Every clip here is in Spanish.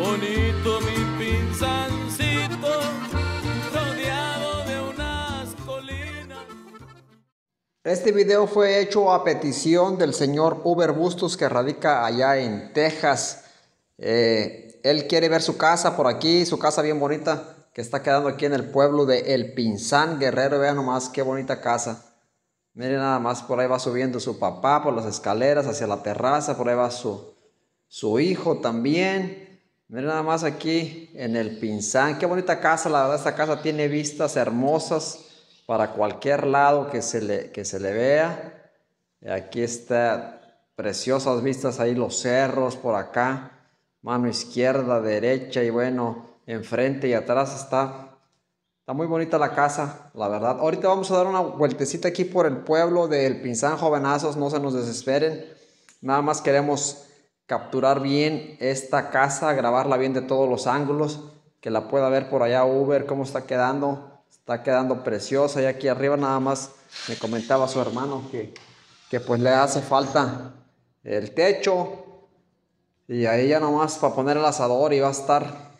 bonito mi pinzancito, rodeado de unas colinas. Este video fue hecho a petición del señor Uber Bustos que radica allá en Texas. Eh, él quiere ver su casa por aquí, su casa bien bonita que está quedando aquí en el pueblo de El Pinzán Guerrero. Vean nomás qué bonita casa. Miren nada más, por ahí va subiendo su papá por las escaleras hacia la terraza, por ahí va su, su hijo también. Miren nada más aquí en el Pinzán. Qué bonita casa, la verdad, esta casa tiene vistas hermosas para cualquier lado que se le, que se le vea. Aquí está preciosas vistas ahí, los cerros por acá, mano izquierda, derecha y bueno, enfrente y atrás está, está muy bonita la casa, la verdad. Ahorita vamos a dar una vueltecita aquí por el pueblo del Pinzán, jovenazos, no se nos desesperen. Nada más queremos capturar bien esta casa, grabarla bien de todos los ángulos, que la pueda ver por allá Uber, cómo está quedando, está quedando preciosa y aquí arriba nada más me comentaba su hermano que, que pues le hace falta el techo y ahí ya nomás para poner el asador y va a estar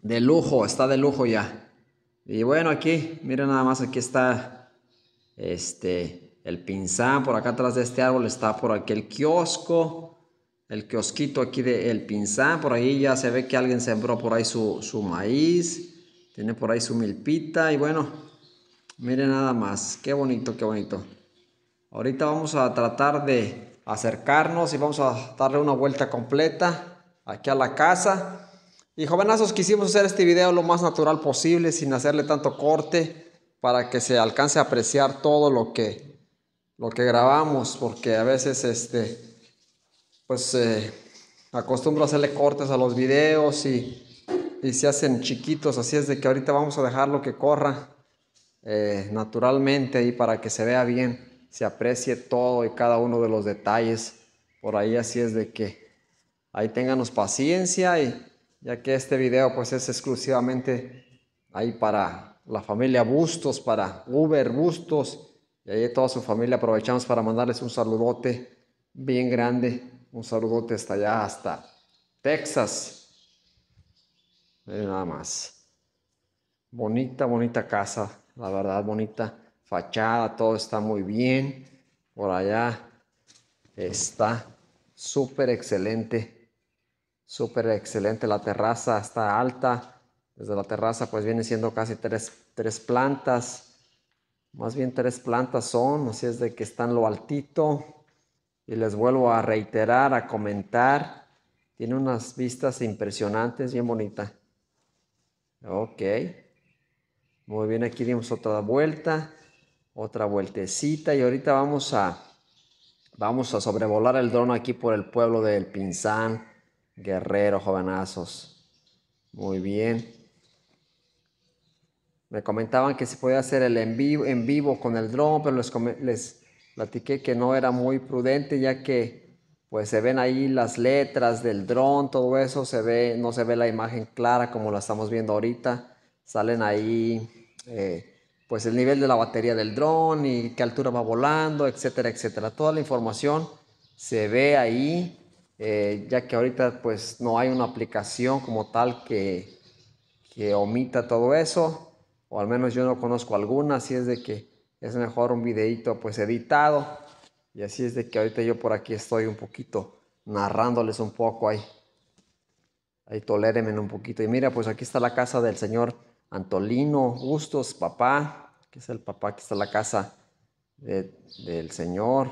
de lujo, está de lujo ya. Y bueno, aquí, miren nada más, aquí está este, el pinzán, por acá atrás de este árbol está por aquí el kiosco el kiosquito aquí de El Pinzán. Por ahí ya se ve que alguien sembró por ahí su, maíz. Tiene por ahí su milpita. Y bueno, miren nada más. Qué bonito, qué bonito. Ahorita vamos a tratar de acercarnos y vamos a darle una vuelta completa aquí a la casa. Y jovenazos, quisimos hacer este video lo más natural posible, sin hacerle tanto corte, para que se alcance a apreciar todo lo que, lo que grabamos, porque a veces este, pues eh, acostumbro a hacerle cortes a los videos y, se hacen chiquitos, así es de que ahorita vamos a dejarlo que corra eh, naturalmente y para que se vea bien, se aprecie todo y cada uno de los detalles por ahí, así es de que ahí ténganos paciencia y ya que este video pues es exclusivamente ahí para la familia Bustos, para Uber Bustos y ahí toda su familia aprovechamos para mandarles un saludote bien grande un saludote hasta allá, hasta Texas. nada más. Bonita, bonita casa, la verdad, bonita fachada, todo está muy bien. Por allá está súper excelente, súper excelente. La terraza está alta. Desde la terraza pues viene siendo casi tres, tres plantas. Más bien tres plantas son, así es de que están lo altito y les vuelvo a reiterar, a comentar. Tiene unas vistas impresionantes, bien bonita. Ok. Muy bien, aquí dimos otra vuelta, otra vueltecita y ahorita vamos a, vamos a sobrevolar el dron aquí por el pueblo del Pinzán, Guerrero, jovenazos. Muy bien. Me comentaban que se podía hacer el en vivo, en vivo con el dron, pero les, les platiqué que no era muy prudente ya que pues se ven ahí las letras del dron, todo eso, se ve, no se ve la imagen clara como la estamos viendo ahorita, salen ahí eh, pues el nivel de la batería del dron y qué altura va volando, etcétera, etcétera. Toda la información se ve ahí, eh, ya que ahorita pues no hay una aplicación como tal que, que omita todo eso, o al menos yo no conozco alguna, así es de que es mejor un videíto pues editado. Y así es de que ahorita yo por aquí estoy un poquito narrándoles un poco ahí. Ahí tolérenme un poquito. Y mira, pues aquí está la casa del señor Antolino gustos papá. Que es el papá aquí está la casa del señor.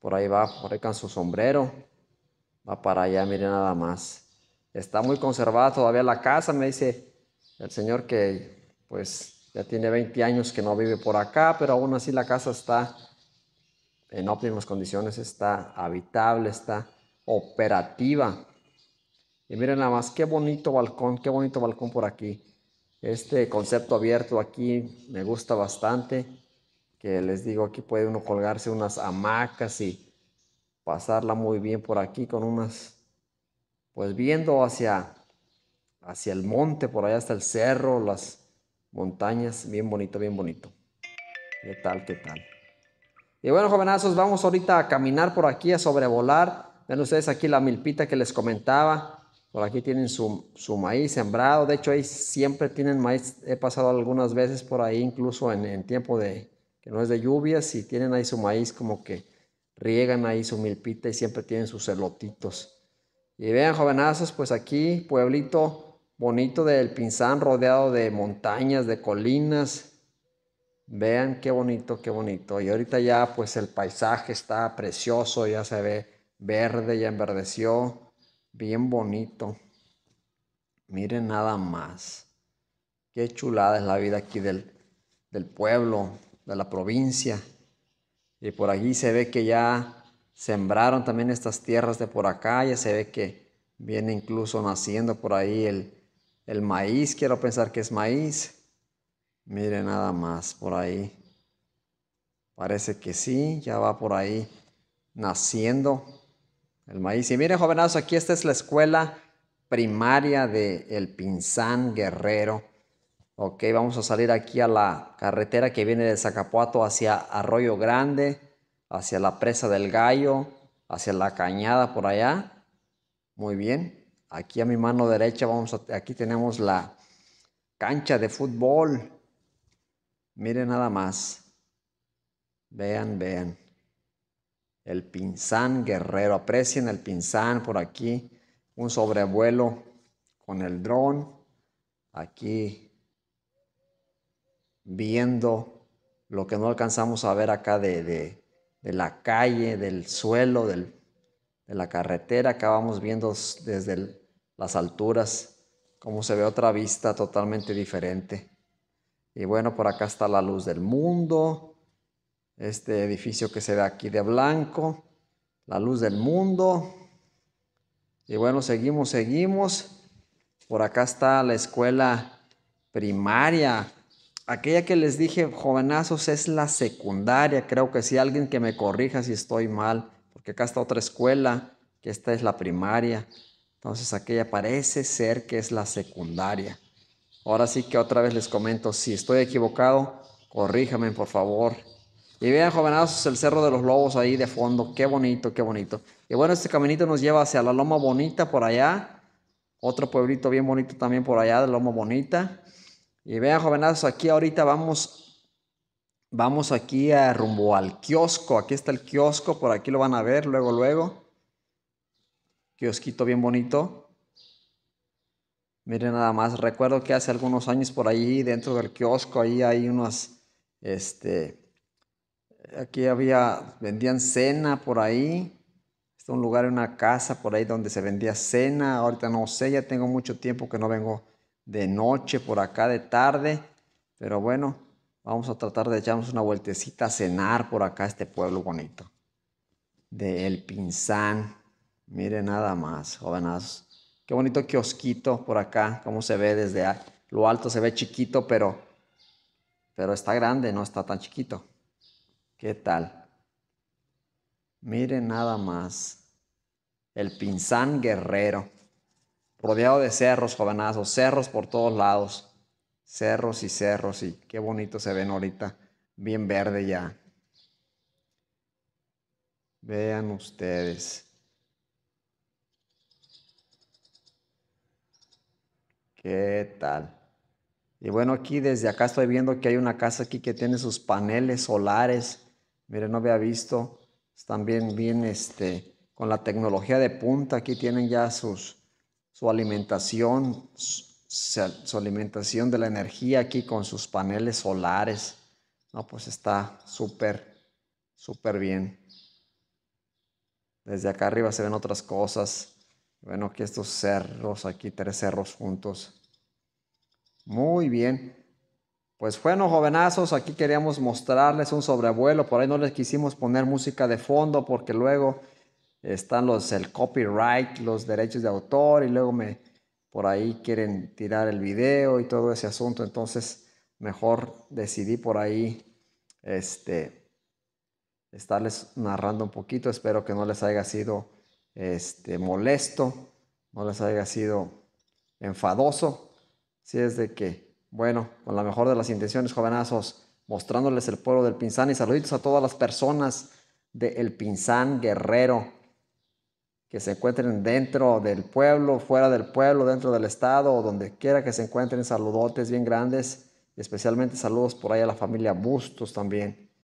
Por ahí va, por ahí con su sombrero. Va para allá, mire nada más. Está muy conservada todavía la casa, me dice el señor que pues ya tiene 20 años que no vive por acá, pero aún así la casa está en óptimas condiciones, está habitable, está operativa. Y miren nada más, qué bonito balcón, qué bonito balcón por aquí. Este concepto abierto aquí me gusta bastante, que les digo, aquí puede uno colgarse unas hamacas y pasarla muy bien por aquí con unas, pues viendo hacia, hacia el monte, por allá hasta el cerro, las Montañas, bien bonito, bien bonito. ¿Qué tal, qué tal? Y bueno, jovenazos, vamos ahorita a caminar por aquí, a sobrevolar. Ven ustedes aquí la milpita que les comentaba. Por aquí tienen su, maíz sembrado. De hecho, ahí siempre tienen maíz. He pasado algunas veces por ahí, incluso en, tiempo de que no es de lluvias, y tienen ahí su maíz como que riegan ahí su milpita y siempre tienen sus elotitos. Y vean, jovenazos, pues aquí, pueblito bonito del Pinzán, rodeado de montañas, de colinas. Vean qué bonito, qué bonito. Y ahorita ya pues el paisaje está precioso, ya se ve verde, ya enverdeció. Bien bonito. Miren nada más. Qué chulada es la vida aquí del, pueblo, de la provincia. Y por allí se ve que ya sembraron también estas tierras de por acá, ya se ve que viene incluso naciendo por ahí el, el maíz, quiero pensar que es maíz. Mire nada más por ahí. Parece que sí, ya va por ahí naciendo el maíz. Y miren, jovenazos, aquí esta es la escuela primaria de El Pinzán Guerrero. Ok, vamos a salir aquí a la carretera que viene de Zacapuato hacia Arroyo Grande, hacia la presa del Gallo, hacia la cañada por allá. Muy bien. Aquí a mi mano derecha vamos aquí tenemos la cancha de fútbol. Miren nada más. Vean, vean. El pinzán guerrero. Aprecien el pinzán por aquí. Un sobrevuelo con el dron. Aquí viendo lo que no alcanzamos a ver acá de, de, de la calle, del suelo, de la carretera. Acá vamos viendo desde el las alturas, como se ve otra vista totalmente diferente. Y bueno, por acá está la luz del mundo, este edificio que se ve aquí de blanco, la luz del mundo. Y bueno, seguimos, seguimos. Por acá está la escuela primaria. Aquella que les dije, jovenazos, es la secundaria. Creo que si alguien que me corrija si estoy mal, porque acá está otra escuela, que esta es la primaria. Entonces aquella parece ser que es la secundaria. Ahora sí que otra vez les comento, si estoy equivocado, corríjame por favor. Y vean, jovenazos, el Cerro de los Lobos ahí de fondo. Qué bonito, qué bonito. Y bueno, este caminito nos lleva hacia la Loma Bonita por allá. Otro pueblito bien bonito también por allá, de Loma Bonita. Y vean, jovenazos, aquí ahorita vamos, vamos aquí a rumbo al kiosco. Aquí está el kiosco, por aquí lo van a ver luego, luego kiosquito bien bonito. Miren nada más, recuerdo que hace algunos años por ahí dentro del kiosco, ahí hay unas, este, aquí había, vendían cena por ahí. es este, un lugar, una casa por ahí donde se vendía cena. Ahorita no sé, ya tengo mucho tiempo que no vengo de noche por acá, de tarde. Pero bueno, vamos a tratar de echarnos una vueltecita a cenar por acá, este pueblo bonito. De El Pinzán. Mire nada más, jovenazos. Qué bonito kiosquito por acá, cómo se ve desde lo alto, se ve chiquito, pero, pero está grande, no está tan chiquito. ¿Qué tal? Mire nada más. El pinzán guerrero. Rodeado de cerros, jovenazos, cerros por todos lados. Cerros y cerros y qué bonito se ven ahorita. Bien verde ya. Vean ustedes. ¿Qué tal? Y bueno, aquí desde acá estoy viendo que hay una casa aquí que tiene sus paneles solares. Miren, no había visto. Están bien, bien, este, con la tecnología de punta. Aquí tienen ya sus, su alimentación, su alimentación de la energía aquí con sus paneles solares. No, pues está súper, súper bien. Desde acá arriba se ven otras cosas. Bueno, que estos cerros, aquí tres cerros juntos. Muy bien. Pues bueno, jovenazos, aquí queríamos mostrarles un sobrevuelo. Por ahí no les quisimos poner música de fondo porque luego están los el copyright, los derechos de autor y luego me por ahí quieren tirar el video y todo ese asunto. Entonces, mejor decidí por ahí este estarles narrando un poquito. Espero que no les haya sido este, molesto, no les haya sido enfadoso. Si es de que, bueno, con la mejor de las intenciones, jovenazos, mostrándoles el pueblo del Pinzán y saluditos a todas las personas del El Pinzán Guerrero que se encuentren dentro del pueblo, fuera del pueblo, dentro del estado o donde quiera que se encuentren, saludotes bien grandes, especialmente saludos por ahí a la familia Bustos también.